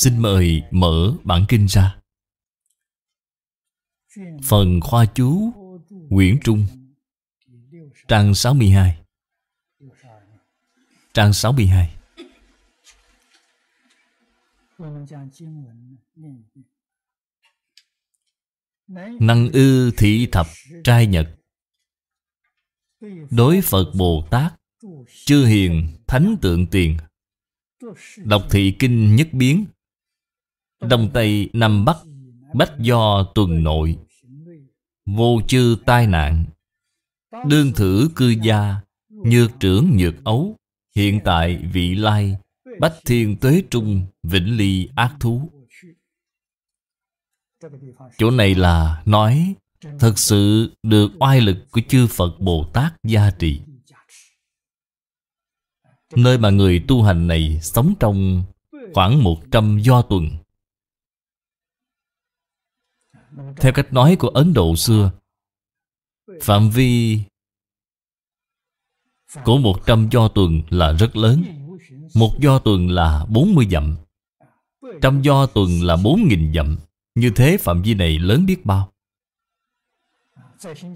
Xin mời mở bản kinh ra Phần khoa chú Nguyễn Trung Trang 62 Trang 62 Năng ư thị thập trai nhật Đối Phật Bồ Tát Chư Hiền Thánh Tượng Tiền Đọc thị kinh nhất biến Đông Tây Nam Bắc Bách do tuần nội Vô chư tai nạn Đương thử cư gia Nhược trưởng nhược ấu Hiện tại vị lai Bách thiên tuế trung Vĩnh ly ác thú Chỗ này là nói Thật sự được oai lực của chư Phật Bồ Tát gia trị Nơi mà người tu hành này sống trong khoảng 100 do tuần theo cách nói của Ấn Độ xưa Phạm vi Của một trăm do tuần là rất lớn Một do tuần là bốn mươi dặm Trăm do tuần là bốn nghìn dặm Như thế phạm vi này lớn biết bao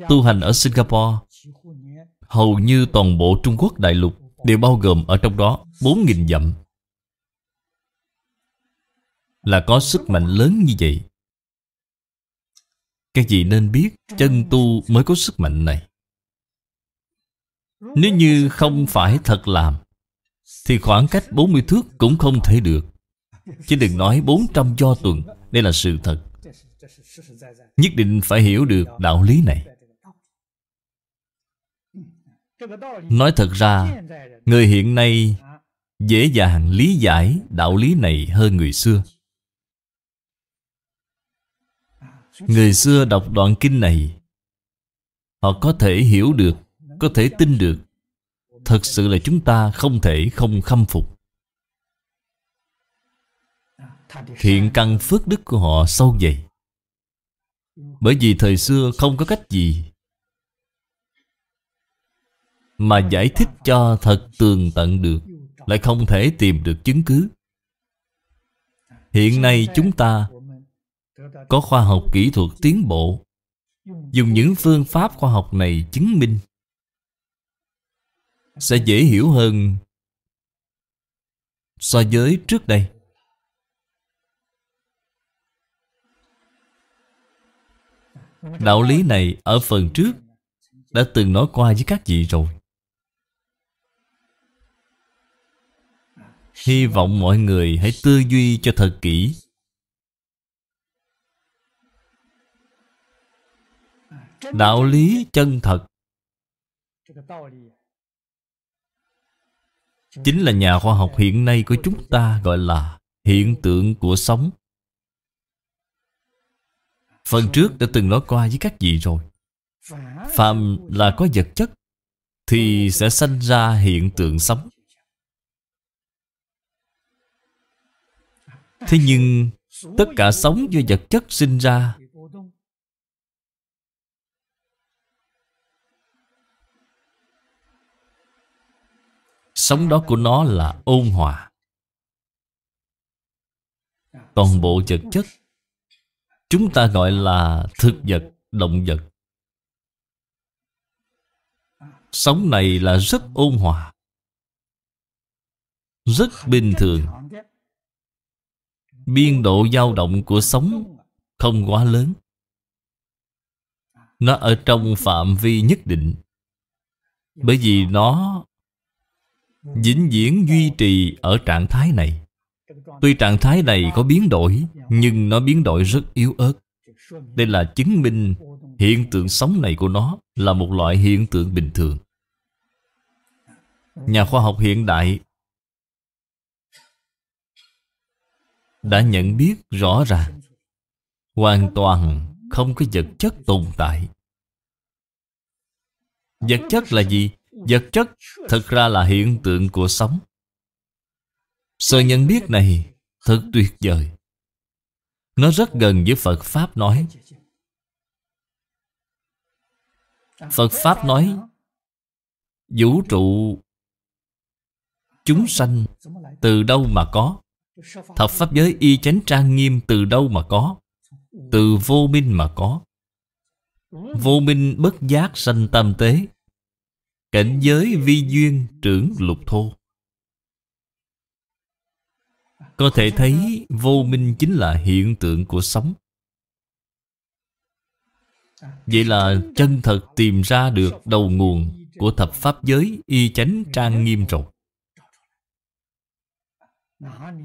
Tu hành ở Singapore Hầu như toàn bộ Trung Quốc đại lục Đều bao gồm ở trong đó bốn nghìn dặm Là có sức mạnh lớn như vậy các vị nên biết chân tu mới có sức mạnh này Nếu như không phải thật làm Thì khoảng cách 40 thước cũng không thể được Chứ đừng nói 400 do tuần Đây là sự thật Nhất định phải hiểu được đạo lý này Nói thật ra Người hiện nay dễ dàng lý giải đạo lý này hơn người xưa Người xưa đọc đoạn kinh này Họ có thể hiểu được Có thể tin được Thật sự là chúng ta không thể không khâm phục Thiện căn phước đức của họ sâu dày Bởi vì thời xưa không có cách gì Mà giải thích cho thật tường tận được Lại không thể tìm được chứng cứ Hiện nay chúng ta có khoa học kỹ thuật tiến bộ dùng những phương pháp khoa học này chứng minh sẽ dễ hiểu hơn so với trước đây đạo lý này ở phần trước đã từng nói qua với các vị rồi hy vọng mọi người hãy tư duy cho thật kỹ đạo lý chân thật chính là nhà khoa học hiện nay của chúng ta gọi là hiện tượng của sóng phần trước đã từng nói qua với các vị rồi phàm là có vật chất thì sẽ sanh ra hiện tượng sóng thế nhưng tất cả sóng do vật chất sinh ra Sống đó của nó là ôn hòa Toàn bộ vật chất Chúng ta gọi là thực vật, động vật Sống này là rất ôn hòa Rất bình thường Biên độ dao động của sống không quá lớn Nó ở trong phạm vi nhất định Bởi vì nó vĩnh viễn duy trì ở trạng thái này tuy trạng thái này có biến đổi nhưng nó biến đổi rất yếu ớt đây là chứng minh hiện tượng sống này của nó là một loại hiện tượng bình thường nhà khoa học hiện đại đã nhận biết rõ ràng hoàn toàn không có vật chất tồn tại vật chất là gì vật chất thực ra là hiện tượng của sống sự nhận biết này thật tuyệt vời nó rất gần với phật pháp nói phật pháp nói vũ trụ chúng sanh từ đâu mà có thập pháp giới y chánh trang nghiêm từ đâu mà có từ vô minh mà có vô minh bất giác sanh tam tế Cảnh giới vi duyên trưởng lục thô Có thể thấy vô minh chính là hiện tượng của sống Vậy là chân thật tìm ra được đầu nguồn của thập pháp giới y chánh trang nghiêm rồi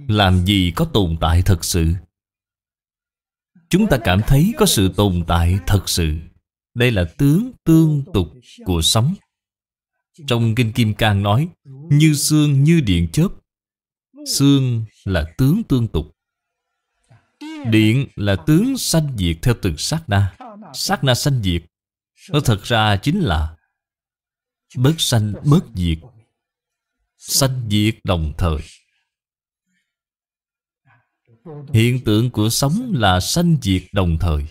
Làm gì có tồn tại thật sự Chúng ta cảm thấy có sự tồn tại thật sự Đây là tướng tương tục của sống trong Kinh Kim Cang nói Như xương như điện chớp Xương là tướng tương tục Điện là tướng sanh diệt theo từng sát na Sát na sanh diệt Nó thật ra chính là Bớt sanh bớt diệt Sanh diệt đồng thời Hiện tượng của sống là sanh diệt đồng thời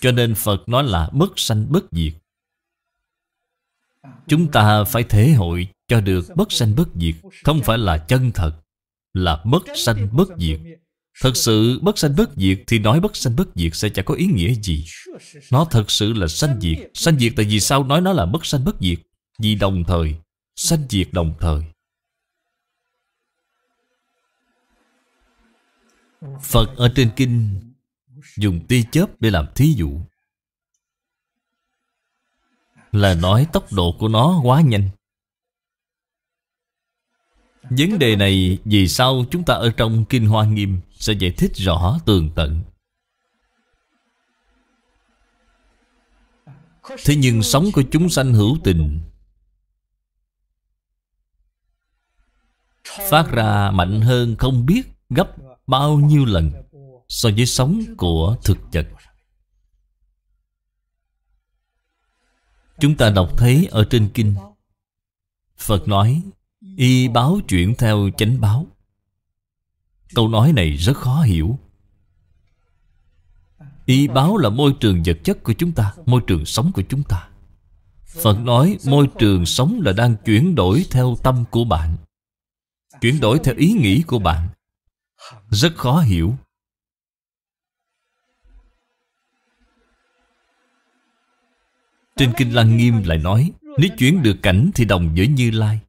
Cho nên Phật nói là bất sanh bất diệt Chúng ta phải thể hội cho được bất sanh bất diệt Không phải là chân thật Là bất sanh bất diệt Thật sự bất sanh bất diệt Thì nói bất sanh bất diệt sẽ chẳng có ý nghĩa gì Nó thật sự là sanh diệt Sanh diệt tại vì sao nói nó là bất sanh bất diệt Vì đồng thời Sanh diệt đồng thời Phật ở trên kinh Dùng ti chớp để làm thí dụ là nói tốc độ của nó quá nhanh. Vấn đề này vì sao chúng ta ở trong Kinh Hoa Nghiêm sẽ giải thích rõ tường tận. Thế nhưng sống của chúng sanh hữu tình Phát ra mạnh hơn không biết gấp bao nhiêu lần So với sống của thực vật Chúng ta đọc thấy ở trên kinh Phật nói Y báo chuyển theo chánh báo Câu nói này rất khó hiểu Y báo là môi trường vật chất của chúng ta Môi trường sống của chúng ta Phật nói môi trường sống là đang chuyển đổi theo tâm của bạn Chuyển đổi theo ý nghĩ của bạn Rất khó hiểu Trên Kinh Lăng Nghiêm lại nói Nếu chuyển được cảnh thì đồng với Như Lai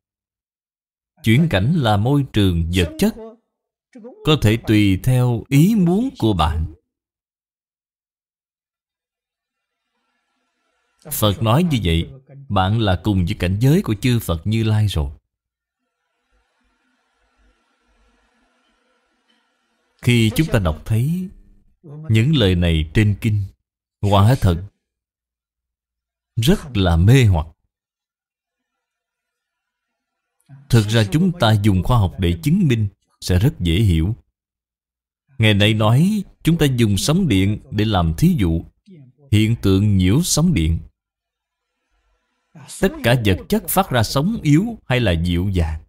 Chuyển cảnh là môi trường vật chất Có thể tùy theo ý muốn của bạn Phật nói như vậy Bạn là cùng với cảnh giới của chư Phật Như Lai rồi Khi chúng ta đọc thấy Những lời này trên kinh Quả thật rất là mê hoặc Thực ra chúng ta dùng khoa học để chứng minh sẽ rất dễ hiểu. Ngày nay nói chúng ta dùng sóng điện để làm thí dụ hiện tượng nhiễu sóng điện. Tất cả vật chất phát ra sóng yếu hay là dịu dàng.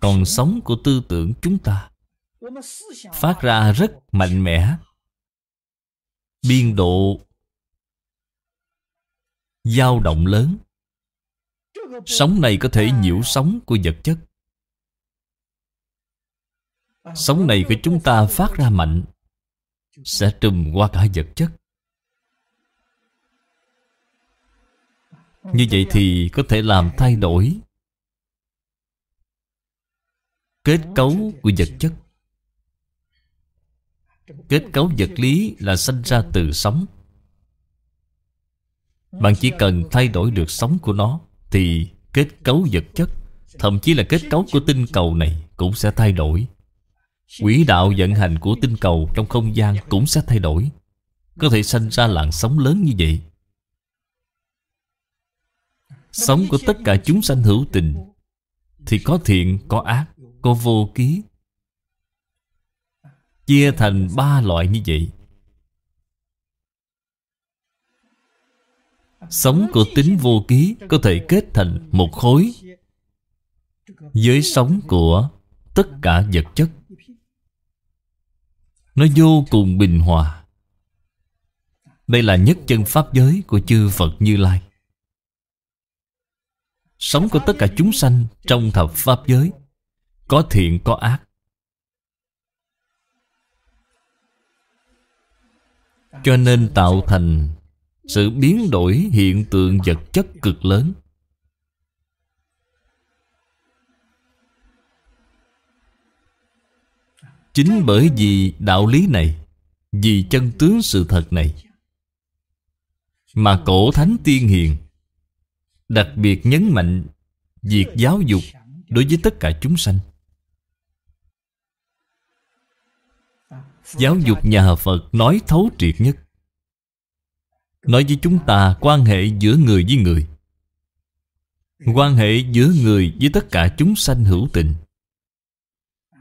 Còn sóng của tư tưởng chúng ta phát ra rất mạnh mẽ. Biên độ dao động lớn Sóng này có thể nhiễu sóng của vật chất Sóng này của chúng ta phát ra mạnh Sẽ trùm qua cả vật chất Như vậy thì có thể làm thay đổi Kết cấu của vật chất Kết cấu vật lý là sinh ra từ sóng bạn chỉ cần thay đổi được sóng của nó Thì kết cấu vật chất Thậm chí là kết cấu của tinh cầu này Cũng sẽ thay đổi Quỹ đạo vận hành của tinh cầu Trong không gian cũng sẽ thay đổi Có thể sinh ra làn sóng lớn như vậy Sống của tất cả chúng sanh hữu tình Thì có thiện, có ác, có vô ký Chia thành ba loại như vậy Sống của tính vô ký Có thể kết thành một khối Với sống của tất cả vật chất Nó vô cùng bình hòa Đây là nhất chân pháp giới của chư Phật Như Lai Sống của tất cả chúng sanh trong thập pháp giới Có thiện có ác Cho nên tạo thành sự biến đổi hiện tượng vật chất cực lớn. Chính bởi vì đạo lý này, vì chân tướng sự thật này, mà cổ thánh tiên hiền đặc biệt nhấn mạnh việc giáo dục đối với tất cả chúng sanh. Giáo dục nhà Phật nói thấu triệt nhất nói với chúng ta quan hệ giữa người với người quan hệ giữa người với tất cả chúng sanh hữu tình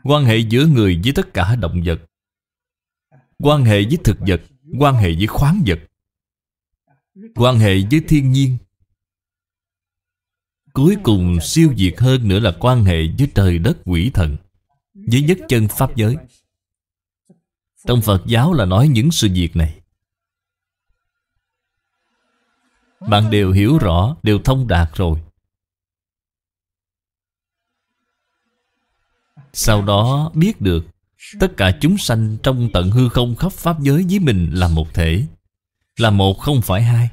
quan hệ giữa người với tất cả động vật quan hệ với thực vật quan hệ với khoáng vật quan hệ với thiên nhiên cuối cùng siêu việt hơn nữa là quan hệ với trời đất quỷ thần với nhất chân pháp giới trong phật giáo là nói những sự việc này Bạn đều hiểu rõ, đều thông đạt rồi Sau đó biết được Tất cả chúng sanh trong tận hư không khắp Pháp giới với mình là một thể Là một không phải hai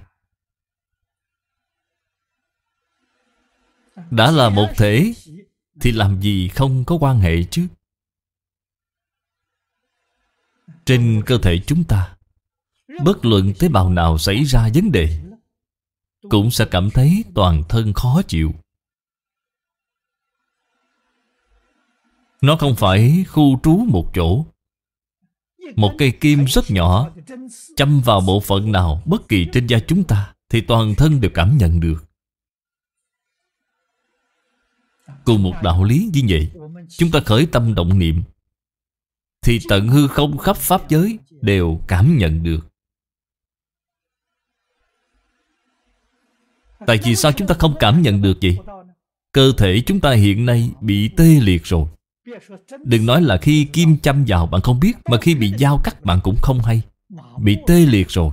Đã là một thể Thì làm gì không có quan hệ chứ Trên cơ thể chúng ta Bất luận tế bào nào xảy ra vấn đề cũng sẽ cảm thấy toàn thân khó chịu nó không phải khu trú một chỗ một cây kim rất nhỏ châm vào bộ phận nào bất kỳ trên da chúng ta thì toàn thân đều cảm nhận được cùng một đạo lý như vậy chúng ta khởi tâm động niệm thì tận hư không khắp pháp giới đều cảm nhận được Tại vì sao chúng ta không cảm nhận được vậy? Cơ thể chúng ta hiện nay bị tê liệt rồi Đừng nói là khi kim châm vào bạn không biết Mà khi bị dao cắt bạn cũng không hay Bị tê liệt rồi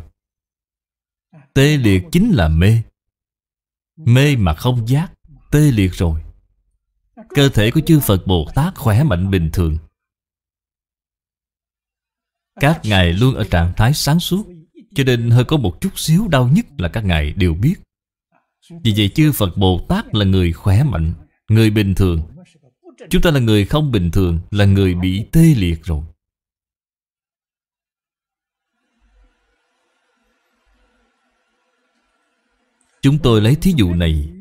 Tê liệt chính là mê Mê mà không giác Tê liệt rồi Cơ thể của chư Phật Bồ Tát khỏe mạnh bình thường Các ngài luôn ở trạng thái sáng suốt Cho nên hơi có một chút xíu đau nhất là các ngài đều biết vì vậy chư Phật Bồ Tát là người khỏe mạnh Người bình thường Chúng ta là người không bình thường Là người bị tê liệt rồi Chúng tôi lấy thí dụ này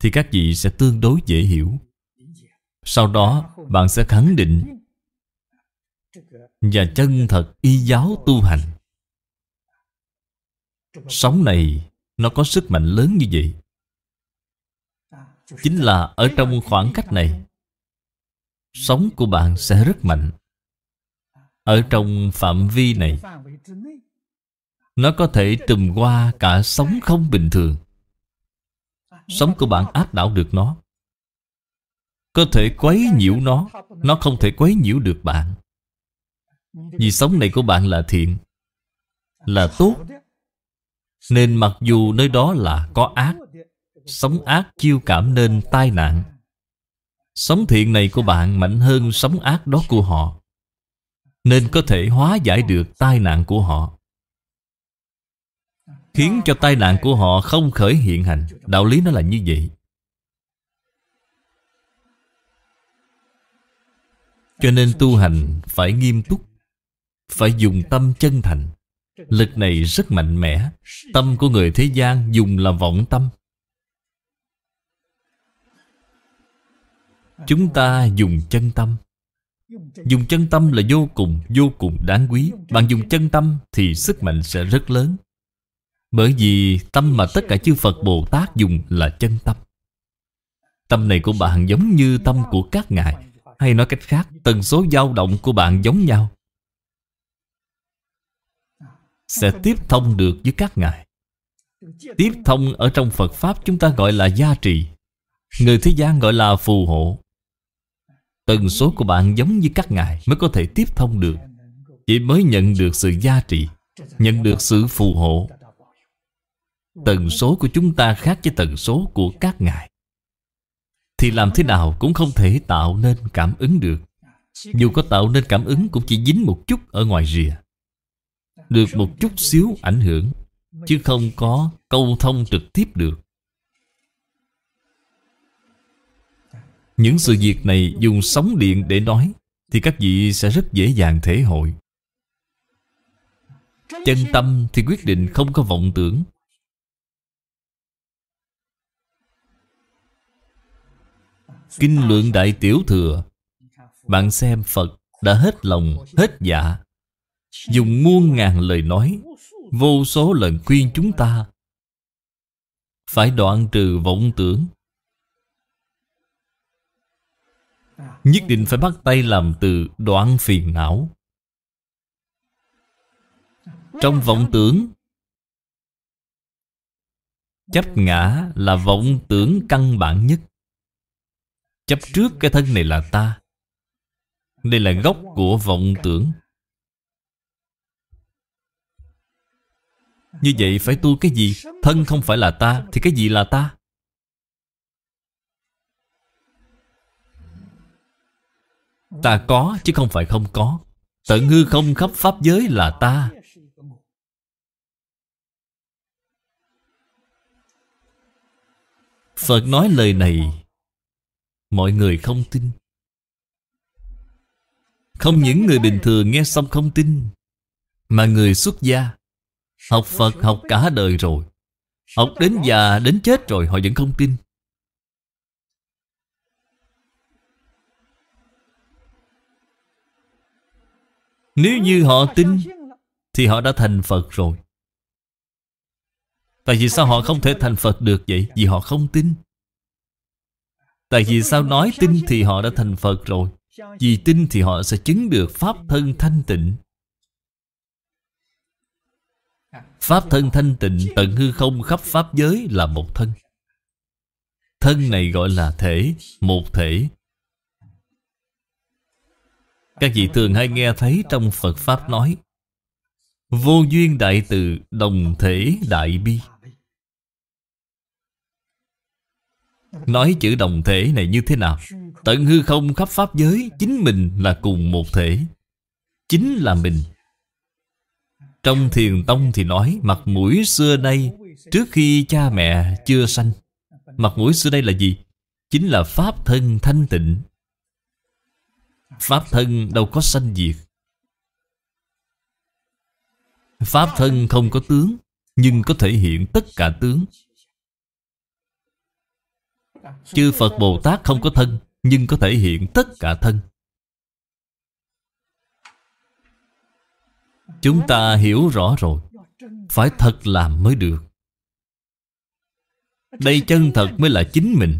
Thì các vị sẽ tương đối dễ hiểu Sau đó bạn sẽ khẳng định Và chân thật y giáo tu hành Sống này Nó có sức mạnh lớn như vậy Chính là ở trong khoảng cách này Sống của bạn sẽ rất mạnh Ở trong phạm vi này Nó có thể trùm qua cả sống không bình thường Sống của bạn áp đảo được nó Có thể quấy nhiễu nó Nó không thể quấy nhiễu được bạn Vì sống này của bạn là thiện Là tốt Nên mặc dù nơi đó là có ác Sống ác chiêu cảm nên tai nạn Sống thiện này của bạn mạnh hơn sống ác đó của họ Nên có thể hóa giải được tai nạn của họ Khiến cho tai nạn của họ không khởi hiện hành Đạo lý nó là như vậy Cho nên tu hành phải nghiêm túc Phải dùng tâm chân thành Lực này rất mạnh mẽ Tâm của người thế gian dùng là vọng tâm Chúng ta dùng chân tâm Dùng chân tâm là vô cùng, vô cùng đáng quý Bạn dùng chân tâm thì sức mạnh sẽ rất lớn Bởi vì tâm mà tất cả chư Phật Bồ Tát dùng là chân tâm Tâm này của bạn giống như tâm của các ngài Hay nói cách khác, tần số dao động của bạn giống nhau Sẽ tiếp thông được với các ngài Tiếp thông ở trong Phật Pháp chúng ta gọi là gia trì Người thế gian gọi là phù hộ Tần số của bạn giống như các ngài mới có thể tiếp thông được Chỉ mới nhận được sự gia trị Nhận được sự phù hộ Tần số của chúng ta khác với tần số của các ngài Thì làm thế nào cũng không thể tạo nên cảm ứng được Dù có tạo nên cảm ứng cũng chỉ dính một chút ở ngoài rìa Được một chút xíu ảnh hưởng Chứ không có câu thông trực tiếp được Những sự việc này dùng sóng điện để nói Thì các vị sẽ rất dễ dàng thể hội Chân tâm thì quyết định không có vọng tưởng Kinh luận đại tiểu thừa Bạn xem Phật đã hết lòng, hết dạ Dùng muôn ngàn lời nói Vô số lần khuyên chúng ta Phải đoạn trừ vọng tưởng Nhất định phải bắt tay làm từ đoạn phiền não Trong vọng tưởng Chấp ngã là vọng tưởng căn bản nhất Chấp trước cái thân này là ta Đây là gốc của vọng tưởng Như vậy phải tu cái gì Thân không phải là ta Thì cái gì là ta Ta có chứ không phải không có Tận hư không khắp pháp giới là ta Phật nói lời này Mọi người không tin Không những người bình thường nghe xong không tin Mà người xuất gia Học Phật học cả đời rồi Học đến già đến chết rồi họ vẫn không tin Nếu như họ tin Thì họ đã thành Phật rồi Tại vì sao họ không thể thành Phật được vậy? Vì họ không tin Tại vì sao nói tin thì họ đã thành Phật rồi Vì tin thì họ sẽ chứng được Pháp thân thanh tịnh Pháp thân thanh tịnh tận hư không khắp Pháp giới là một thân Thân này gọi là thể Một thể các vị thường hay nghe thấy trong Phật Pháp nói Vô duyên đại từ đồng thể đại bi Nói chữ đồng thể này như thế nào Tận hư không khắp Pháp giới Chính mình là cùng một thể Chính là mình Trong thiền tông thì nói Mặt mũi xưa nay Trước khi cha mẹ chưa sanh Mặt mũi xưa đây là gì? Chính là Pháp thân thanh tịnh Pháp thân đâu có sanh diệt Pháp thân không có tướng Nhưng có thể hiện tất cả tướng Chư Phật Bồ Tát không có thân Nhưng có thể hiện tất cả thân Chúng ta hiểu rõ rồi Phải thật làm mới được Đây chân thật mới là chính mình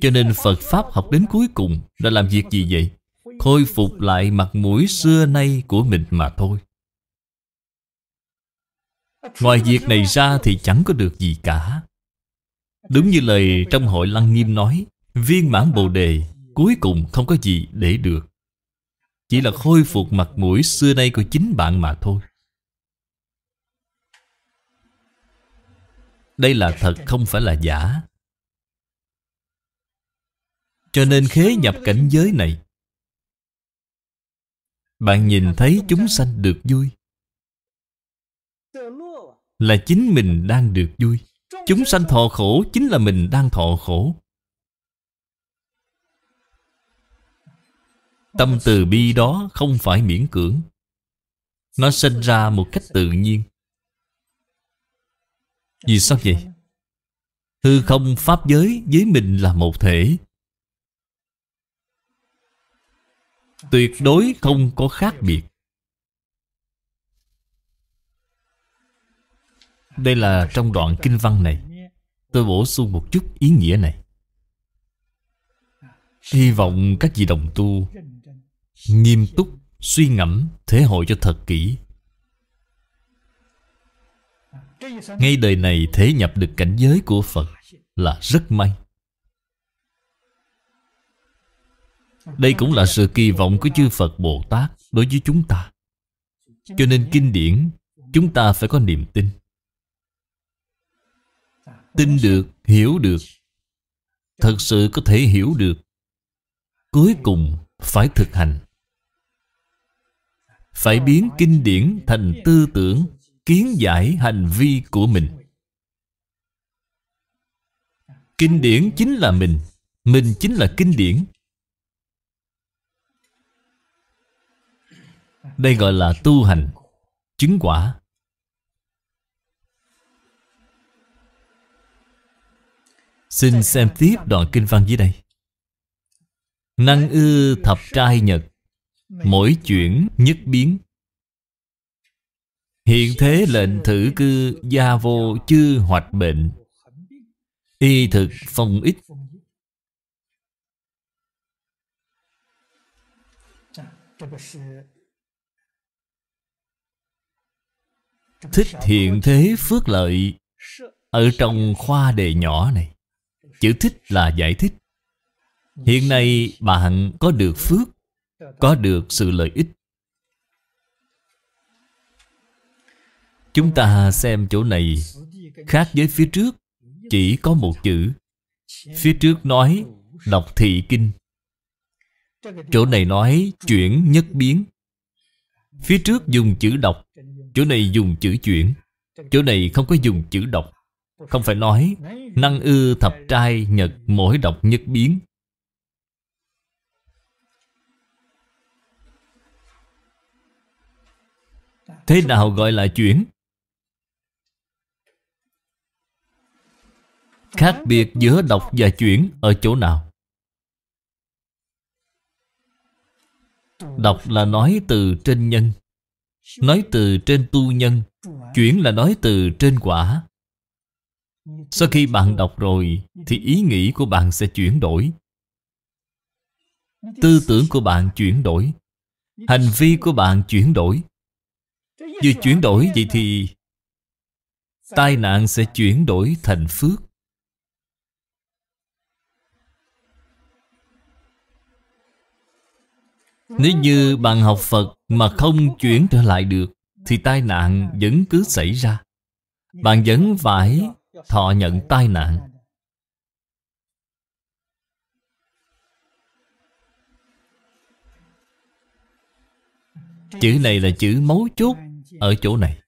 Cho nên Phật Pháp học đến cuối cùng Là làm việc gì vậy? khôi phục lại mặt mũi xưa nay của mình mà thôi Ngoài việc này ra thì chẳng có được gì cả Đúng như lời trong hội Lăng Nghiêm nói Viên mãn Bồ Đề cuối cùng không có gì để được Chỉ là khôi phục mặt mũi xưa nay của chính bạn mà thôi Đây là thật không phải là giả Cho nên khế nhập cảnh giới này bạn nhìn thấy chúng sanh được vui là chính mình đang được vui chúng sanh thọ khổ chính là mình đang thọ khổ tâm từ bi đó không phải miễn cưỡng nó sinh ra một cách tự nhiên vì sao vậy hư không pháp giới với mình là một thể tuyệt đối không có khác biệt đây là trong đoạn kinh văn này tôi bổ sung một chút ý nghĩa này hy vọng các vị đồng tu nghiêm túc suy ngẫm thể hội cho thật kỹ ngay đời này thế nhập được cảnh giới của phật là rất may Đây cũng là sự kỳ vọng của chư Phật Bồ Tát đối với chúng ta Cho nên kinh điển chúng ta phải có niềm tin Tin được, hiểu được Thật sự có thể hiểu được Cuối cùng phải thực hành Phải biến kinh điển thành tư tưởng Kiến giải hành vi của mình Kinh điển chính là mình Mình chính là kinh điển Đây gọi là tu hành Chứng quả Xin xem tiếp đoạn kinh văn dưới đây Năng ư thập trai nhật Mỗi chuyển nhất biến Hiện thế lệnh thử cư Gia vô chư hoạch bệnh Y thực phong ích Thích hiện thế phước lợi Ở trong khoa đề nhỏ này Chữ thích là giải thích Hiện nay bạn có được phước Có được sự lợi ích Chúng ta xem chỗ này Khác với phía trước Chỉ có một chữ Phía trước nói Đọc thị kinh Chỗ này nói chuyển nhất biến Phía trước dùng chữ đọc Chỗ này dùng chữ chuyển Chỗ này không có dùng chữ đọc Không phải nói Năng ư thập trai nhật mỗi đọc nhất biến Thế nào gọi là chuyển? Khác biệt giữa đọc và chuyển ở chỗ nào? Đọc là nói từ trên nhân Nói từ trên tu nhân Chuyển là nói từ trên quả Sau khi bạn đọc rồi Thì ý nghĩ của bạn sẽ chuyển đổi Tư tưởng của bạn chuyển đổi Hành vi của bạn chuyển đổi Vừa chuyển đổi vậy thì Tai nạn sẽ chuyển đổi thành phước Nếu như bạn học Phật mà không chuyển trở lại được thì tai nạn vẫn cứ xảy ra bạn vẫn phải thọ nhận tai nạn chữ này là chữ mấu chốt ở chỗ này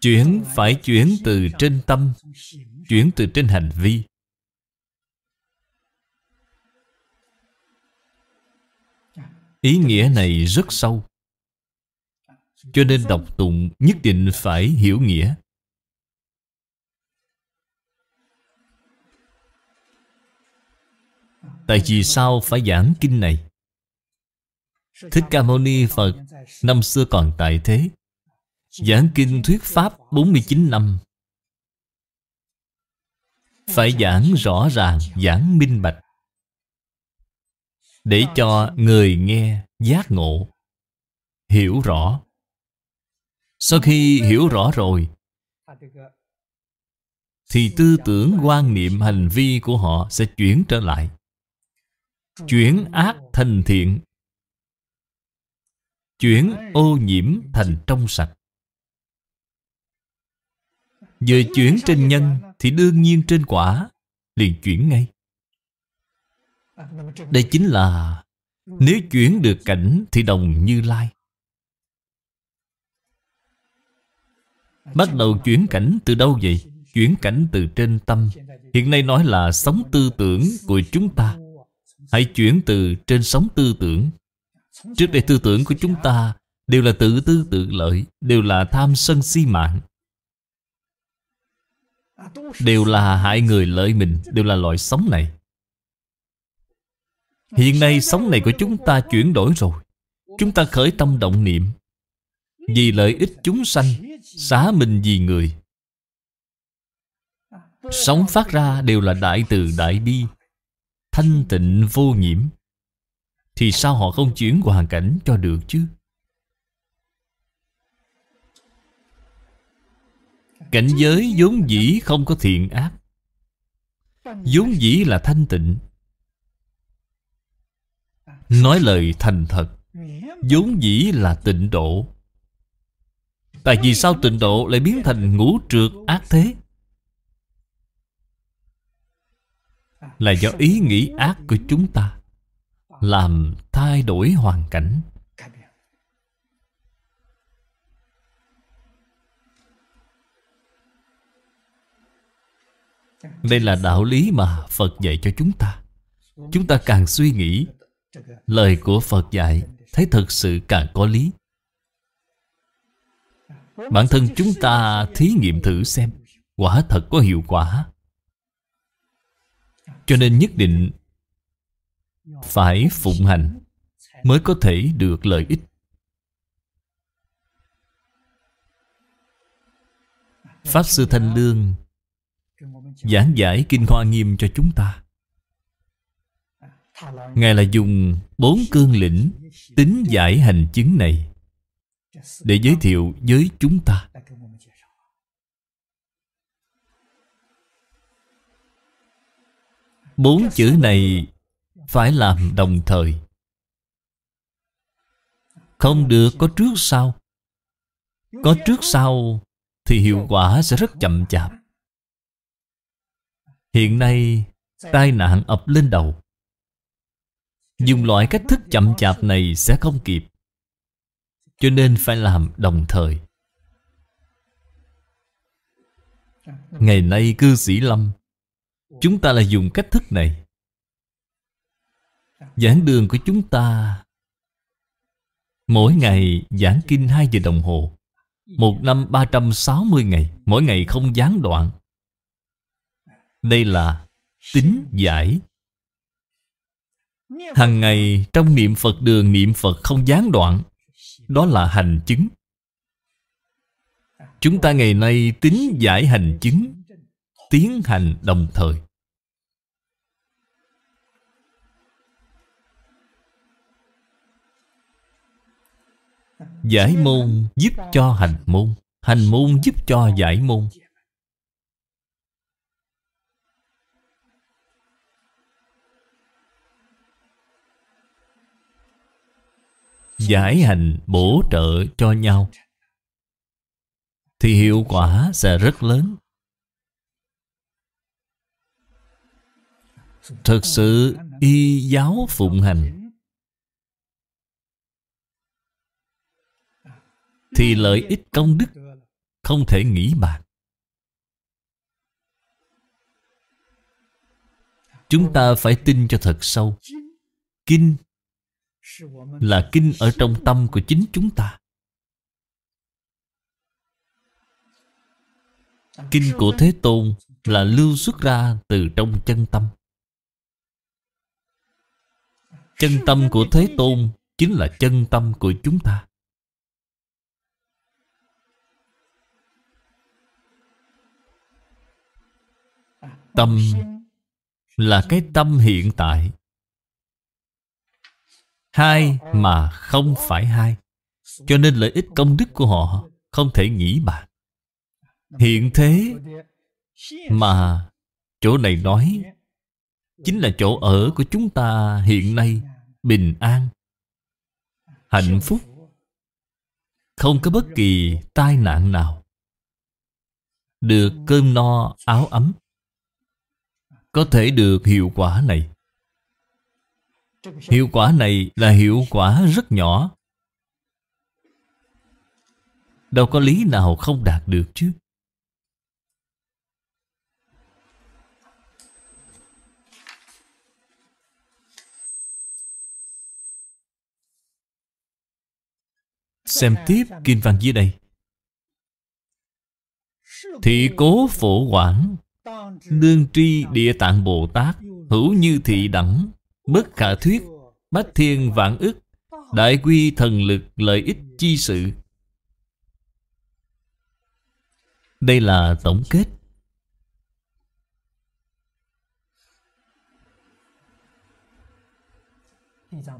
chuyển phải chuyển từ trên tâm chuyển từ trên hành vi ý nghĩa này rất sâu cho nên đọc tụng nhất định phải hiểu nghĩa tại vì sao phải giảng kinh này thích ca mâu ni phật năm xưa còn tại thế giảng kinh thuyết pháp 49 năm phải giảng rõ ràng giảng minh bạch để cho người nghe giác ngộ hiểu rõ sau khi hiểu rõ rồi thì tư tưởng quan niệm hành vi của họ sẽ chuyển trở lại chuyển ác thành thiện chuyển ô nhiễm thành trong sạch vừa chuyển trên nhân thì đương nhiên trên quả liền chuyển ngay đây chính là Nếu chuyển được cảnh thì đồng như lai Bắt đầu chuyển cảnh từ đâu vậy? Chuyển cảnh từ trên tâm Hiện nay nói là sống tư tưởng của chúng ta Hãy chuyển từ trên sống tư tưởng Trước đây tư tưởng của chúng ta Đều là tự tư tự lợi Đều là tham sân si mạng Đều là hại người lợi mình Đều là loại sống này Hiện nay sống này của chúng ta chuyển đổi rồi Chúng ta khởi tâm động niệm Vì lợi ích chúng sanh Xá mình vì người Sống phát ra đều là đại từ đại bi Thanh tịnh vô nhiễm Thì sao họ không chuyển hoàn cảnh cho được chứ Cảnh giới vốn dĩ không có thiện ác vốn dĩ là thanh tịnh Nói lời thành thật vốn dĩ là tịnh độ Tại vì sao tịnh độ lại biến thành ngũ trượt ác thế? Là do ý nghĩ ác của chúng ta Làm thay đổi hoàn cảnh Đây là đạo lý mà Phật dạy cho chúng ta Chúng ta càng suy nghĩ Lời của Phật dạy Thấy thật sự càng có lý Bản thân chúng ta thí nghiệm thử xem Quả thật có hiệu quả Cho nên nhất định Phải phụng hành Mới có thể được lợi ích Pháp Sư Thanh Lương Giảng giải Kinh Hoa Nghiêm cho chúng ta Ngài là dùng bốn cương lĩnh tính giải hành chứng này để giới thiệu với chúng ta. Bốn chữ này phải làm đồng thời. Không được có trước sau. Có trước sau thì hiệu quả sẽ rất chậm chạp. Hiện nay tai nạn ập lên đầu Dùng loại cách thức chậm chạp này sẽ không kịp Cho nên phải làm đồng thời Ngày nay cư sĩ Lâm Chúng ta là dùng cách thức này Giảng đường của chúng ta Mỗi ngày giảng kinh 2 giờ đồng hồ Một năm 360 ngày Mỗi ngày không gián đoạn Đây là tính giải Hằng ngày trong niệm Phật đường niệm Phật không gián đoạn Đó là hành chứng Chúng ta ngày nay tính giải hành chứng Tiến hành đồng thời Giải môn giúp cho hành môn Hành môn giúp cho giải môn giải hành bổ trợ cho nhau thì hiệu quả sẽ rất lớn thật sự y giáo phụng hành thì lợi ích công đức không thể nghĩ bàn chúng ta phải tin cho thật sâu kinh là kinh ở trong tâm của chính chúng ta kinh của thế tôn là lưu xuất ra từ trong chân tâm chân tâm của thế tôn chính là chân tâm của chúng ta tâm là cái tâm hiện tại Hai mà không phải hai Cho nên lợi ích công đức của họ Không thể nghĩ bàn Hiện thế Mà chỗ này nói Chính là chỗ ở của chúng ta hiện nay Bình an Hạnh phúc Không có bất kỳ tai nạn nào Được cơm no áo ấm Có thể được hiệu quả này Hiệu quả này là hiệu quả rất nhỏ Đâu có lý nào không đạt được chứ Xem tiếp kinh văn dưới đây Thị cố phổ quảng Đương tri địa tạng Bồ Tát Hữu như thị đẳng bất khả thuyết, bát thiên vạn ức, đại quy thần lực lợi ích chi sự. Đây là tổng kết.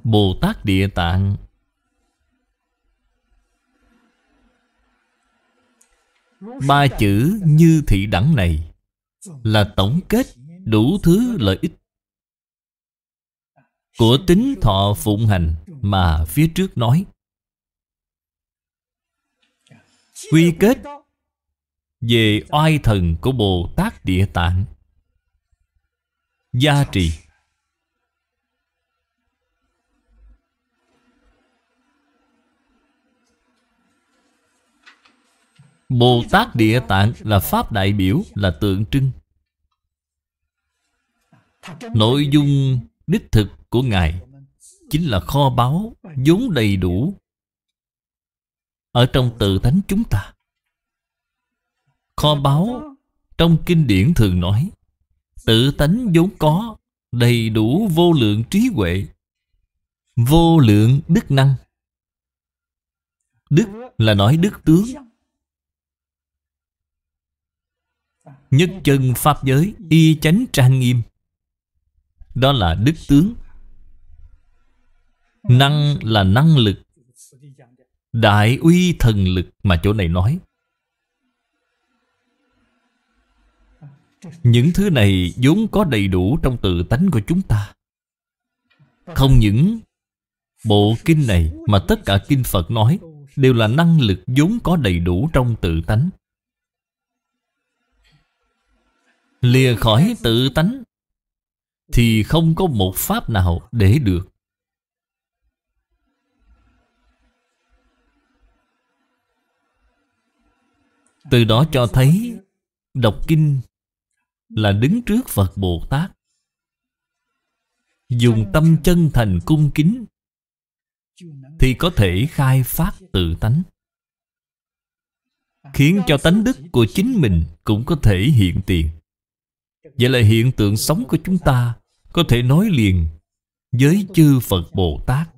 Bồ Tát Địa Tạng Ba chữ như thị đẳng này Là tổng kết đủ thứ lợi ích của tính thọ phụng hành Mà phía trước nói Quy kết Về oai thần của Bồ Tát Địa Tạng Gia trì Bồ Tát Địa Tạng là Pháp đại biểu, là tượng trưng Nội dung đích thực của Ngài Chính là kho báu vốn đầy đủ Ở trong tự tánh chúng ta Kho báu trong kinh điển thường nói Tự tánh vốn có đầy đủ vô lượng trí huệ Vô lượng đức năng Đức là nói đức tướng Nhất chân Pháp giới y chánh trang nghiêm Đó là đức tướng Năng là năng lực Đại uy thần lực mà chỗ này nói Những thứ này vốn có đầy đủ trong tự tánh của chúng ta Không những bộ kinh này mà tất cả kinh Phật nói Đều là năng lực vốn có đầy đủ trong tự tánh Lìa khỏi tự tánh Thì không có một pháp nào để được Từ đó cho thấy Đọc kinh Là đứng trước Phật Bồ Tát Dùng tâm chân thành cung kính Thì có thể khai phát tự tánh Khiến cho tánh đức của chính mình Cũng có thể hiện tiền Vậy là hiện tượng sống của chúng ta Có thể nói liền Với chư Phật Bồ Tát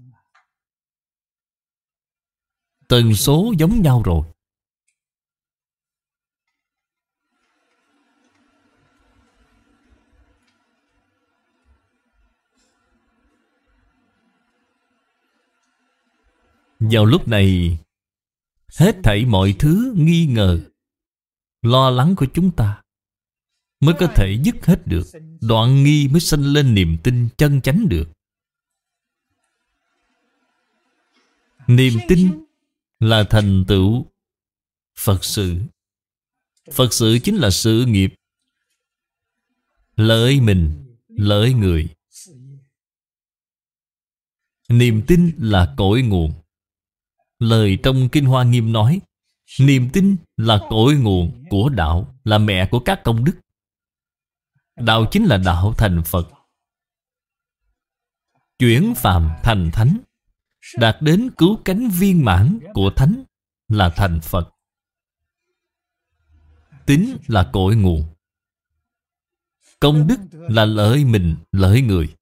Tần số giống nhau rồi Vào lúc này Hết thảy mọi thứ nghi ngờ Lo lắng của chúng ta Mới có thể dứt hết được Đoạn nghi mới sinh lên niềm tin chân chánh được Niềm tin là thành tựu Phật sự Phật sự chính là sự nghiệp Lợi mình, lợi người Niềm tin là cội nguồn Lời trong Kinh Hoa Nghiêm nói Niềm tin là cội nguồn của đạo Là mẹ của các công đức Đạo chính là đạo thành Phật Chuyển phàm thành thánh Đạt đến cứu cánh viên mãn của thánh Là thành Phật Tính là cội nguồn Công đức là lợi mình lợi người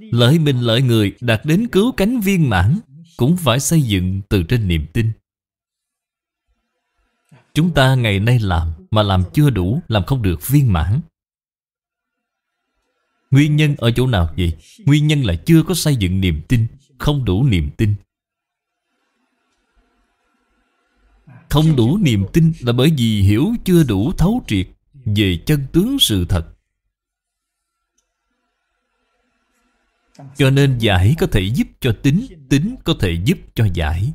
Lợi mình lợi người đạt đến cứu cánh viên mãn cũng phải xây dựng từ trên niềm tin chúng ta ngày nay làm mà làm chưa đủ làm không được viên mãn nguyên nhân ở chỗ nào vậy nguyên nhân là chưa có xây dựng niềm tin không đủ niềm tin không đủ niềm tin là bởi vì hiểu chưa đủ thấu triệt về chân tướng sự thật Cho nên giải có thể giúp cho tính Tính có thể giúp cho giải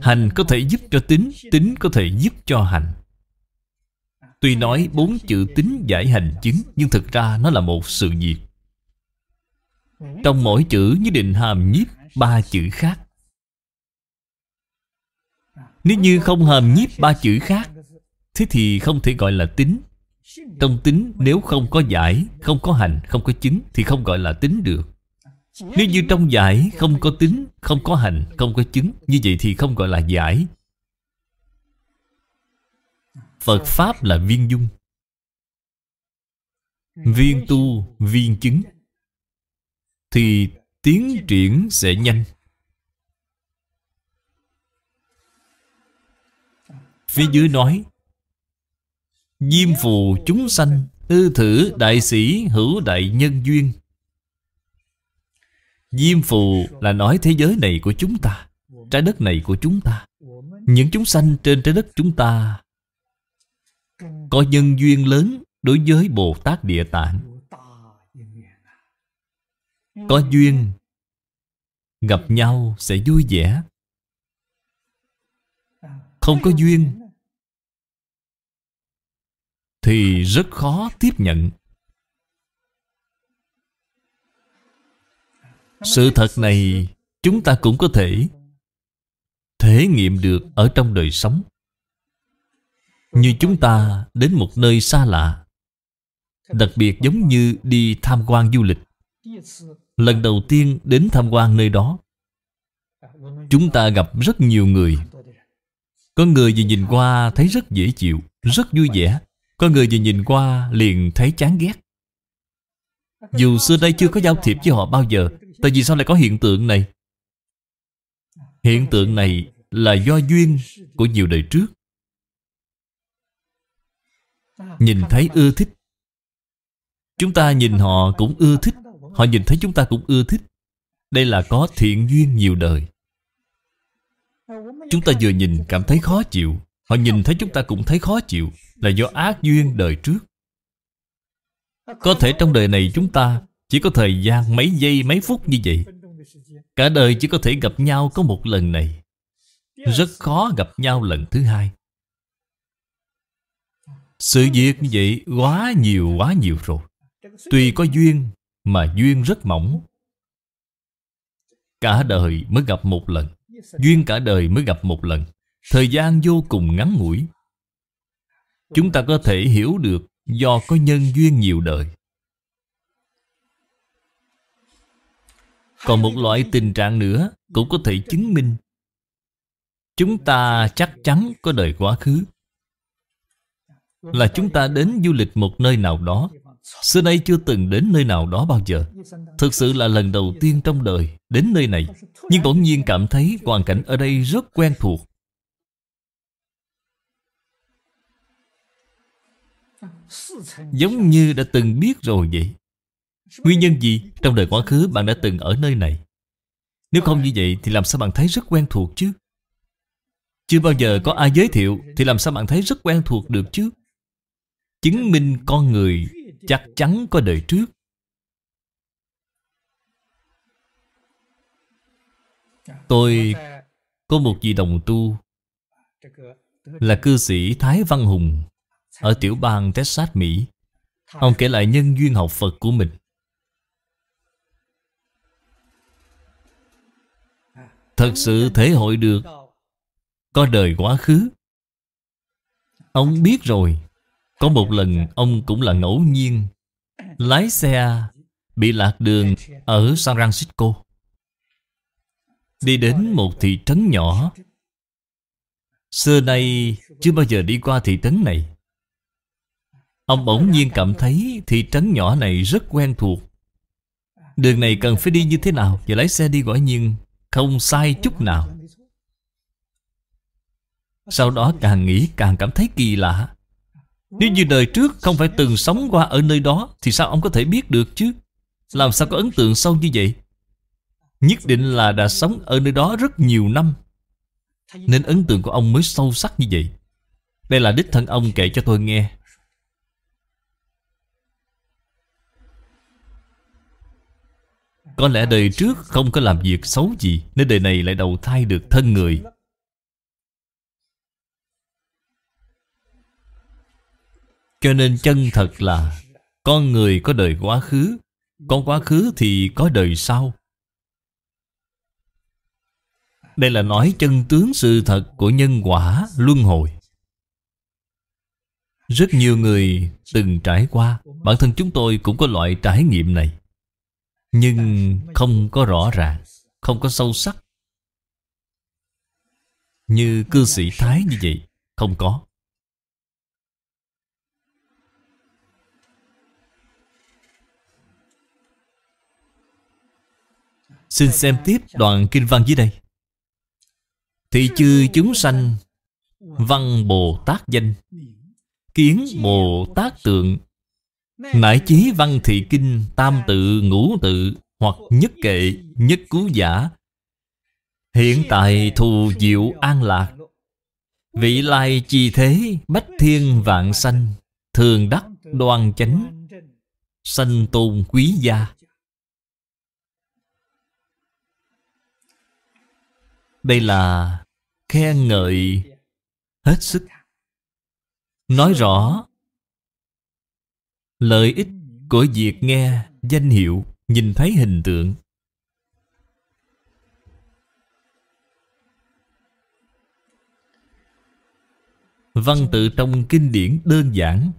Hành có thể giúp cho tính Tính có thể giúp cho hành Tuy nói bốn chữ tính giải hành chứng Nhưng thực ra nó là một sự việc Trong mỗi chữ như định hàm nhiếp ba chữ khác Nếu như không hàm nhiếp ba chữ khác Thế thì không thể gọi là tính Trong tính nếu không có giải Không có hành, không có chứng Thì không gọi là tính được nếu như trong giải không có tính Không có hành, không có chứng Như vậy thì không gọi là giải Phật Pháp là viên dung Viên tu, viên chứng Thì tiến triển sẽ nhanh Phía dưới nói Diêm phù chúng sanh Ư thử đại sĩ hữu đại nhân duyên Diêm phù là nói thế giới này của chúng ta Trái đất này của chúng ta Những chúng sanh trên trái đất chúng ta Có nhân duyên lớn đối với Bồ Tát Địa Tạng Có duyên Gặp nhau sẽ vui vẻ Không có duyên Thì rất khó tiếp nhận sự thật này chúng ta cũng có thể thể nghiệm được ở trong đời sống như chúng ta đến một nơi xa lạ đặc biệt giống như đi tham quan du lịch lần đầu tiên đến tham quan nơi đó chúng ta gặp rất nhiều người có người gì nhìn qua thấy rất dễ chịu rất vui vẻ có người gì nhìn qua liền thấy chán ghét dù xưa đây chưa có giao thiệp với họ bao giờ Tại vì sao lại có hiện tượng này? Hiện tượng này là do duyên của nhiều đời trước Nhìn thấy ưa thích Chúng ta nhìn họ cũng ưa thích Họ nhìn thấy chúng ta cũng ưa thích Đây là có thiện duyên nhiều đời Chúng ta vừa nhìn cảm thấy khó chịu Họ nhìn thấy chúng ta cũng thấy khó chịu Là do ác duyên đời trước Có thể trong đời này chúng ta chỉ có thời gian mấy giây mấy phút như vậy Cả đời chỉ có thể gặp nhau có một lần này Rất khó gặp nhau lần thứ hai Sự việc như vậy quá nhiều quá nhiều rồi Tuy có duyên mà duyên rất mỏng Cả đời mới gặp một lần Duyên cả đời mới gặp một lần Thời gian vô cùng ngắn ngủi Chúng ta có thể hiểu được Do có nhân duyên nhiều đời Còn một loại tình trạng nữa cũng có thể chứng minh Chúng ta chắc chắn có đời quá khứ Là chúng ta đến du lịch một nơi nào đó Xưa nay chưa từng đến nơi nào đó bao giờ Thực sự là lần đầu tiên trong đời đến nơi này Nhưng bỗng nhiên cảm thấy hoàn cảnh ở đây rất quen thuộc Giống như đã từng biết rồi vậy Nguyên nhân gì trong đời quá khứ bạn đã từng ở nơi này Nếu không như vậy thì làm sao bạn thấy rất quen thuộc chứ Chưa bao giờ có ai giới thiệu Thì làm sao bạn thấy rất quen thuộc được chứ Chứng minh con người chắc chắn có đời trước Tôi có một vị đồng tu Là cư sĩ Thái Văn Hùng Ở tiểu bang Texas, Mỹ Ông kể lại nhân duyên học Phật của mình Thật sự thể hội được Có đời quá khứ Ông biết rồi Có một lần ông cũng là ngẫu nhiên Lái xe Bị lạc đường ở San Francisco Đi đến một thị trấn nhỏ Xưa nay chưa bao giờ đi qua thị trấn này Ông bỗng nhiên cảm thấy thị trấn nhỏ này rất quen thuộc Đường này cần phải đi như thế nào Và lái xe đi quả nhiên không sai chút nào Sau đó càng nghĩ càng cảm thấy kỳ lạ Nếu như đời trước không phải từng sống qua ở nơi đó Thì sao ông có thể biết được chứ Làm sao có ấn tượng sâu như vậy Nhất định là đã sống ở nơi đó rất nhiều năm Nên ấn tượng của ông mới sâu sắc như vậy Đây là đích thân ông kể cho tôi nghe Có lẽ đời trước không có làm việc xấu gì Nên đời này lại đầu thai được thân người Cho nên chân thật là Con người có đời quá khứ Có quá khứ thì có đời sau Đây là nói chân tướng sự thật của nhân quả luân hồi Rất nhiều người từng trải qua Bản thân chúng tôi cũng có loại trải nghiệm này nhưng không có rõ ràng không có sâu sắc như cư sĩ thái như vậy không có xin xem tiếp đoạn kinh văn dưới đây thị chư chúng sanh văn bồ tát danh kiến bồ tát tượng chí văn thị kinh Tam tự ngũ tự Hoặc nhất kệ nhất cứu giả Hiện tại thù diệu an lạc Vị lai chi thế Bách thiên vạn sanh Thường đắc đoan chánh Sanh tôn quý gia Đây là khen ngợi hết sức Nói rõ Lợi ích của việc nghe danh hiệu, nhìn thấy hình tượng Văn tự trong kinh điển đơn giản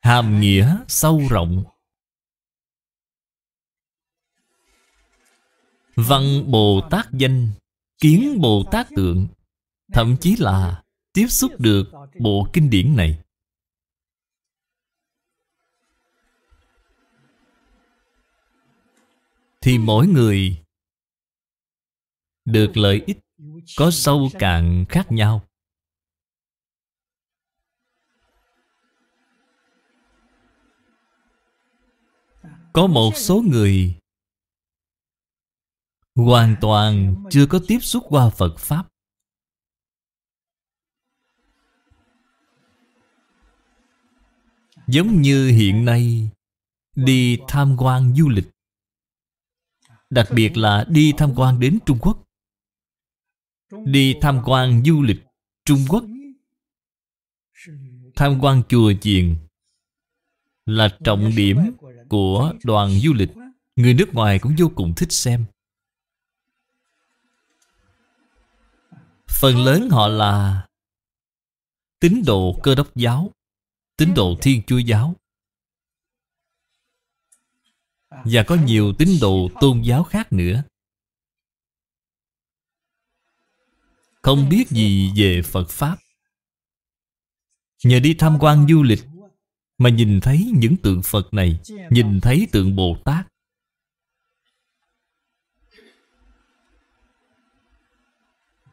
Hàm nghĩa sâu rộng Văn Bồ Tát danh Kiến Bồ Tát tượng Thậm chí là tiếp xúc được bộ kinh điển này thì mỗi người được lợi ích có sâu cạn khác nhau có một số người hoàn toàn chưa có tiếp xúc qua phật pháp giống như hiện nay đi tham quan du lịch Đặc biệt là đi tham quan đến Trung Quốc Đi tham quan du lịch Trung Quốc Tham quan chùa chiền Là trọng điểm của đoàn du lịch Người nước ngoài cũng vô cùng thích xem Phần lớn họ là tín đồ cơ đốc giáo, tín đồ thiên chúa giáo. Và có nhiều tín đồ tôn giáo khác nữa Không biết gì về Phật Pháp Nhờ đi tham quan du lịch Mà nhìn thấy những tượng Phật này Nhìn thấy tượng Bồ Tát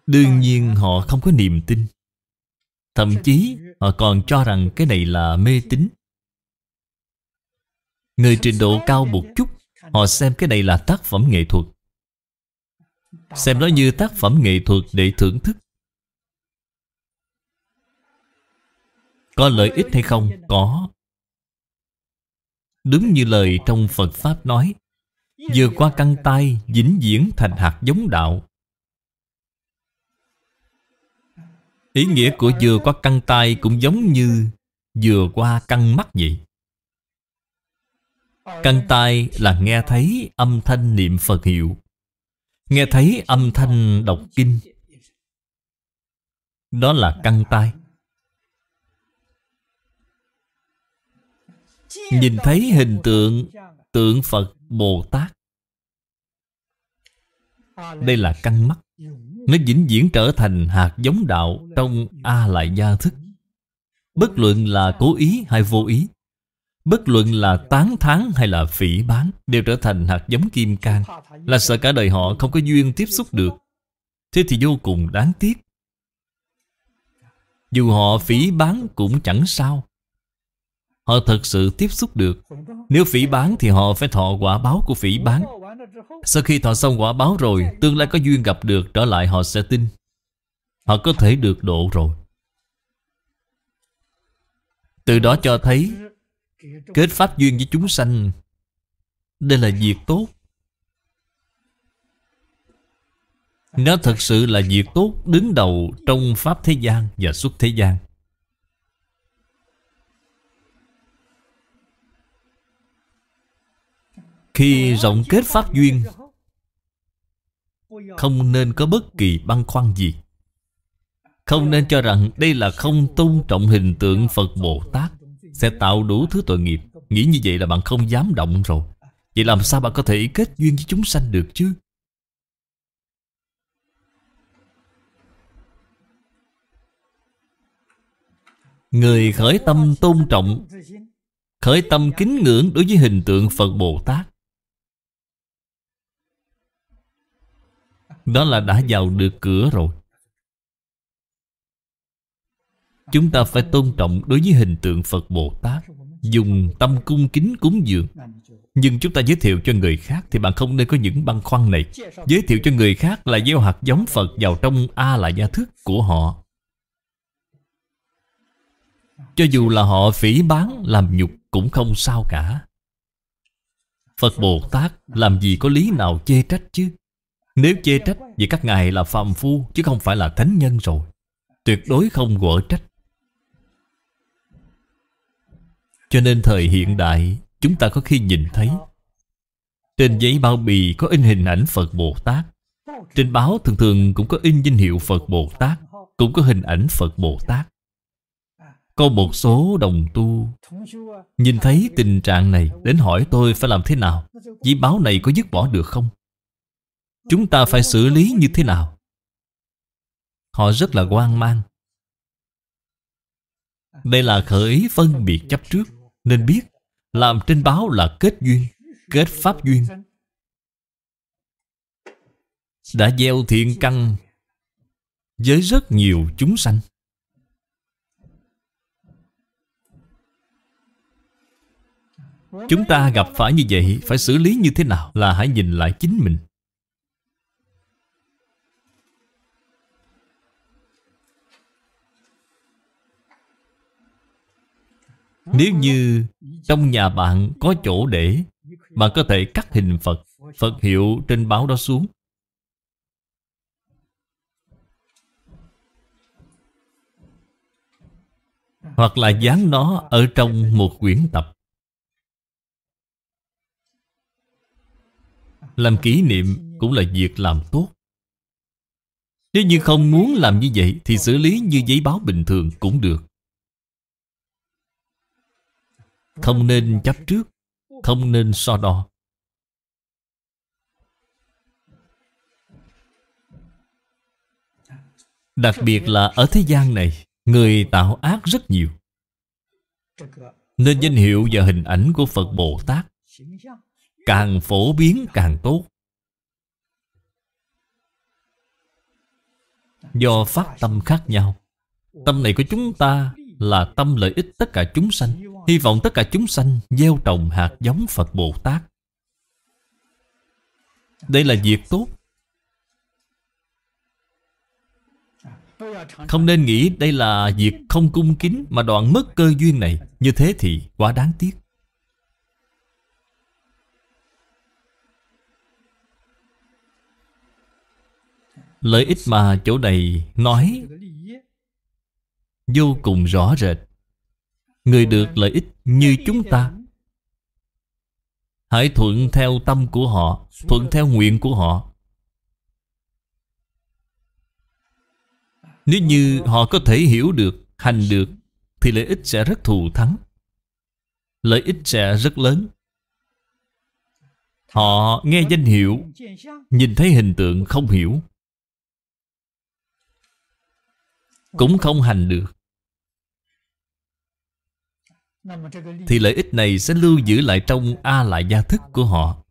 Đương nhiên họ không có niềm tin Thậm chí họ còn cho rằng cái này là mê tín Người trình độ cao một chút Họ xem cái này là tác phẩm nghệ thuật Xem nó như tác phẩm nghệ thuật để thưởng thức Có lợi ích hay không? Có Đúng như lời trong Phật Pháp nói Vừa qua căng tay Dính diễn thành hạt giống đạo Ý nghĩa của vừa qua căng tay Cũng giống như vừa qua căng mắt vậy Căn tai là nghe thấy âm thanh niệm Phật hiệu Nghe thấy âm thanh đọc kinh Đó là căn tai Nhìn thấy hình tượng Tượng Phật Bồ Tát Đây là căn mắt Nó vĩnh viễn trở thành hạt giống đạo Trong A Lại Gia Thức Bất luận là cố ý hay vô ý Bất luận là tán thán hay là phỉ bán Đều trở thành hạt giống kim can Là sợ cả đời họ không có duyên tiếp xúc được Thế thì vô cùng đáng tiếc Dù họ phỉ bán cũng chẳng sao Họ thật sự tiếp xúc được Nếu phỉ bán thì họ phải thọ quả báo của phỉ bán Sau khi thọ xong quả báo rồi Tương lai có duyên gặp được trở lại họ sẽ tin Họ có thể được độ rồi Từ đó cho thấy kết pháp duyên với chúng sanh đây là việc tốt nó thật sự là việc tốt đứng đầu trong pháp thế gian và xuất thế gian khi rộng kết pháp duyên không nên có bất kỳ băn khoăn gì không nên cho rằng đây là không tôn trọng hình tượng phật bồ tát sẽ tạo đủ thứ tội nghiệp Nghĩ như vậy là bạn không dám động rồi Vậy làm sao bạn có thể kết duyên với chúng sanh được chứ Người khởi tâm tôn trọng Khởi tâm kính ngưỡng đối với hình tượng Phật Bồ Tát Đó là đã vào được cửa rồi Chúng ta phải tôn trọng đối với hình tượng Phật Bồ Tát Dùng tâm cung kính cúng dường Nhưng chúng ta giới thiệu cho người khác Thì bạn không nên có những băn khoăn này Giới thiệu cho người khác là gieo hạt giống Phật Vào trong A là gia thức của họ Cho dù là họ phỉ bán làm nhục Cũng không sao cả Phật Bồ Tát làm gì có lý nào chê trách chứ Nếu chê trách Vì các ngài là phàm phu Chứ không phải là thánh nhân rồi Tuyệt đối không quở trách Cho nên thời hiện đại Chúng ta có khi nhìn thấy Trên giấy bao bì có in hình ảnh Phật Bồ Tát Trên báo thường thường cũng có in danh hiệu Phật Bồ Tát Cũng có hình ảnh Phật Bồ Tát Có một số đồng tu Nhìn thấy tình trạng này Đến hỏi tôi phải làm thế nào Giấy báo này có dứt bỏ được không Chúng ta phải xử lý như thế nào Họ rất là hoang mang Đây là khởi phân biệt chấp trước nên biết Làm trên báo là kết duyên Kết pháp duyên Đã gieo thiện căn Với rất nhiều chúng sanh Chúng ta gặp phải như vậy Phải xử lý như thế nào Là hãy nhìn lại chính mình Nếu như trong nhà bạn có chỗ để Bạn có thể cắt hình Phật Phật hiệu trên báo đó xuống Hoặc là dán nó ở trong một quyển tập Làm kỷ niệm cũng là việc làm tốt Nếu như không muốn làm như vậy Thì xử lý như giấy báo bình thường cũng được không nên chấp trước Không nên so đo Đặc biệt là ở thế gian này Người tạo ác rất nhiều Nên danh hiệu và hình ảnh của Phật Bồ Tát Càng phổ biến càng tốt Do phát tâm khác nhau Tâm này của chúng ta là tâm lợi ích tất cả chúng sanh Hy vọng tất cả chúng sanh gieo trồng hạt giống Phật Bồ Tát Đây là việc tốt Không nên nghĩ đây là việc không cung kính Mà đoạn mất cơ duyên này Như thế thì quá đáng tiếc Lợi ích mà chỗ này nói vô cùng rõ rệt Người được lợi ích như chúng ta Hãy thuận theo tâm của họ Thuận theo nguyện của họ Nếu như họ có thể hiểu được Hành được Thì lợi ích sẽ rất thù thắng Lợi ích sẽ rất lớn Họ nghe danh hiệu Nhìn thấy hình tượng không hiểu cũng không hành được thì lợi ích này sẽ lưu giữ lại trong a lại gia thức của họ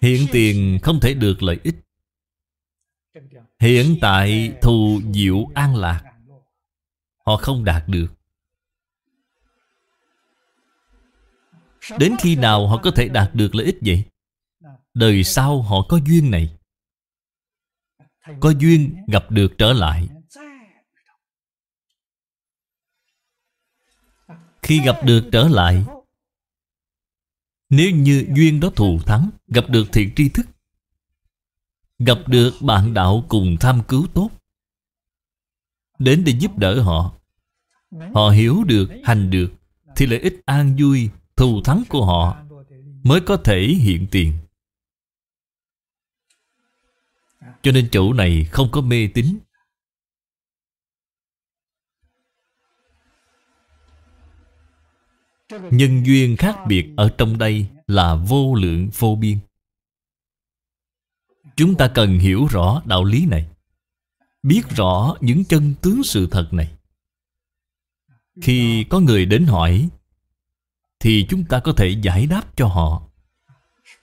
hiện tiền không thể được lợi ích hiện tại thù diệu an lạc họ không đạt được đến khi nào họ có thể đạt được lợi ích vậy đời sau họ có duyên này có duyên gặp được trở lại Khi gặp được trở lại Nếu như duyên đó thù thắng Gặp được thiện tri thức Gặp được bạn đạo cùng tham cứu tốt Đến để giúp đỡ họ Họ hiểu được, hành được Thì lợi ích an vui, thù thắng của họ Mới có thể hiện tiền cho nên chỗ này không có mê tín Nhân duyên khác biệt ở trong đây là vô lượng vô biên Chúng ta cần hiểu rõ đạo lý này Biết rõ những chân tướng sự thật này Khi có người đến hỏi Thì chúng ta có thể giải đáp cho họ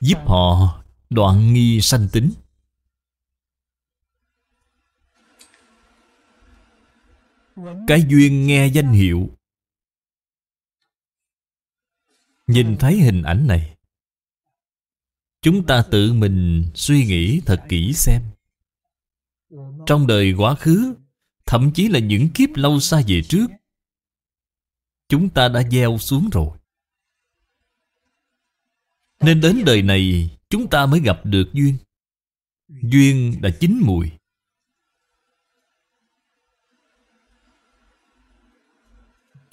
Giúp họ đoạn nghi sanh tính Cái duyên nghe danh hiệu Nhìn thấy hình ảnh này Chúng ta tự mình suy nghĩ thật kỹ xem Trong đời quá khứ Thậm chí là những kiếp lâu xa về trước Chúng ta đã gieo xuống rồi Nên đến đời này Chúng ta mới gặp được duyên Duyên đã chín mùi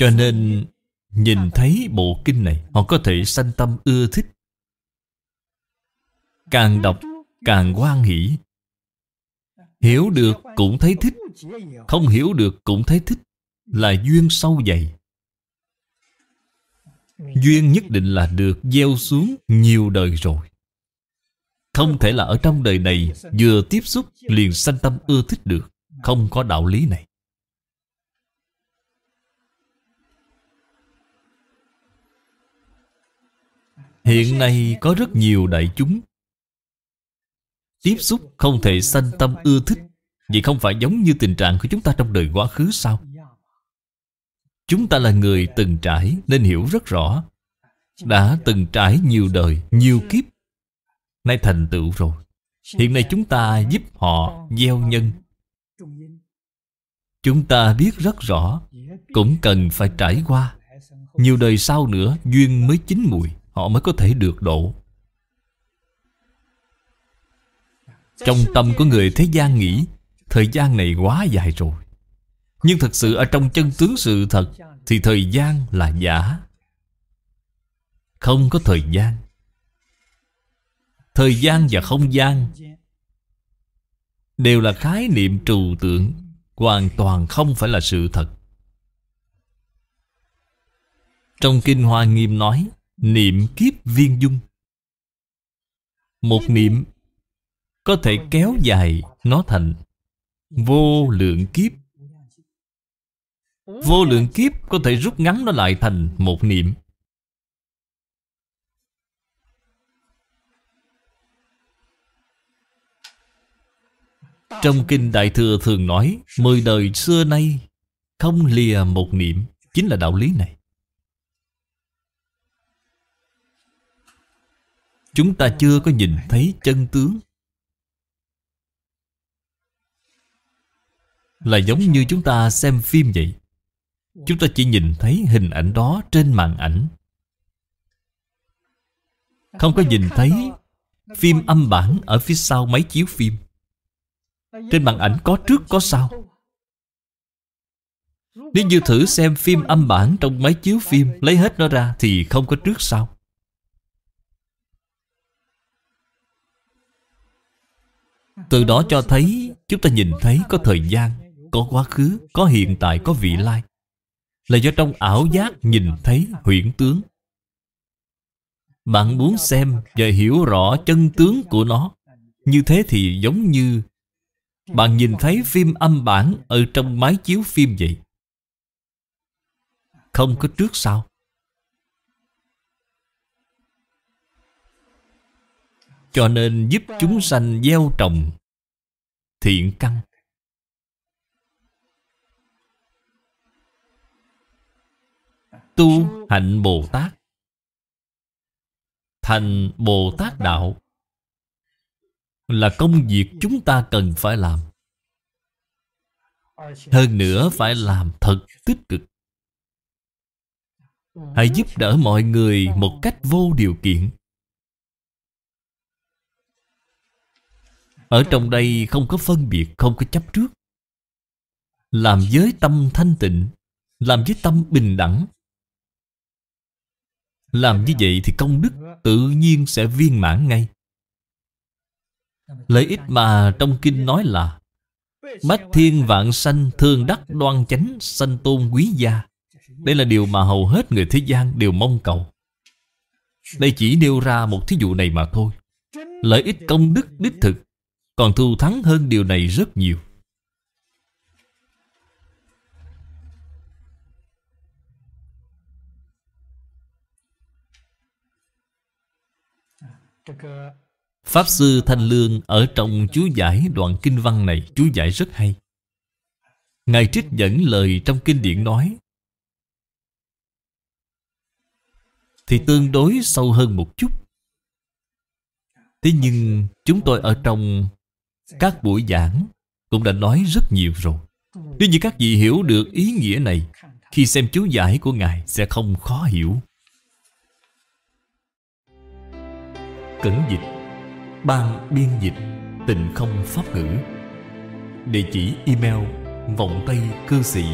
Cho nên nhìn thấy bộ kinh này Họ có thể sanh tâm ưa thích Càng đọc càng hoan hỷ Hiểu được cũng thấy thích Không hiểu được cũng thấy thích Là duyên sâu dày Duyên nhất định là được gieo xuống nhiều đời rồi Không thể là ở trong đời này Vừa tiếp xúc liền sanh tâm ưa thích được Không có đạo lý này Hiện nay có rất nhiều đại chúng Tiếp xúc không thể sanh tâm ưa thích Vậy không phải giống như tình trạng của chúng ta trong đời quá khứ sao? Chúng ta là người từng trải nên hiểu rất rõ Đã từng trải nhiều đời, nhiều kiếp Nay thành tựu rồi Hiện nay chúng ta giúp họ gieo nhân Chúng ta biết rất rõ Cũng cần phải trải qua Nhiều đời sau nữa duyên mới chín mùi họ mới có thể được độ trong tâm của người thế gian nghĩ thời gian này quá dài rồi nhưng thật sự ở trong chân tướng sự thật thì thời gian là giả không có thời gian thời gian và không gian đều là khái niệm trừu tượng hoàn toàn không phải là sự thật trong kinh hoa nghiêm nói Niệm kiếp viên dung Một niệm Có thể kéo dài nó thành Vô lượng kiếp Vô lượng kiếp có thể rút ngắn nó lại thành một niệm Trong Kinh Đại Thừa thường nói Mười đời xưa nay Không lìa một niệm Chính là đạo lý này Chúng ta chưa có nhìn thấy chân tướng Là giống như chúng ta xem phim vậy Chúng ta chỉ nhìn thấy hình ảnh đó trên màn ảnh Không có nhìn thấy phim âm bản ở phía sau máy chiếu phim Trên màn ảnh có trước có sau Nếu như thử xem phim âm bản trong máy chiếu phim Lấy hết nó ra thì không có trước sau Từ đó cho thấy Chúng ta nhìn thấy có thời gian Có quá khứ, có hiện tại, có vị lai Là do trong ảo giác nhìn thấy huyễn tướng Bạn muốn xem và hiểu rõ chân tướng của nó Như thế thì giống như Bạn nhìn thấy phim âm bản Ở trong máy chiếu phim vậy Không có trước sau Cho nên giúp chúng sanh gieo trồng thiện căn tu hạnh bồ tát thành bồ tát đạo là công việc chúng ta cần phải làm hơn nữa phải làm thật tích cực hãy giúp đỡ mọi người một cách vô điều kiện Ở trong đây không có phân biệt, không có chấp trước Làm với tâm thanh tịnh Làm với tâm bình đẳng Làm như vậy thì công đức tự nhiên sẽ viên mãn ngay Lợi ích mà trong kinh nói là Bách thiên vạn sanh thương đắc đoan chánh sanh tôn quý gia Đây là điều mà hầu hết người thế gian đều mong cầu Đây chỉ nêu ra một thí dụ này mà thôi Lợi ích công đức đích thực còn thù thắng hơn điều này rất nhiều. Pháp Sư Thanh Lương ở trong chú giải đoạn kinh văn này chú giải rất hay. Ngài trích dẫn lời trong kinh điển nói thì tương đối sâu hơn một chút. Thế nhưng chúng tôi ở trong các buổi giảng cũng đã nói rất nhiều rồi Nếu như các vị hiểu được ý nghĩa này Khi xem chú giải của Ngài sẽ không khó hiểu Cẩn dịch Ban biên dịch Tình không pháp ngữ Địa chỉ email Vọng Tây cư sĩ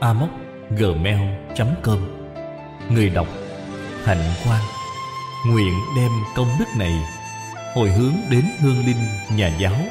amoc gmail.com Người đọc Hạnh quan, Nguyện đem công đức này Hồi hướng đến hương linh nhà giáo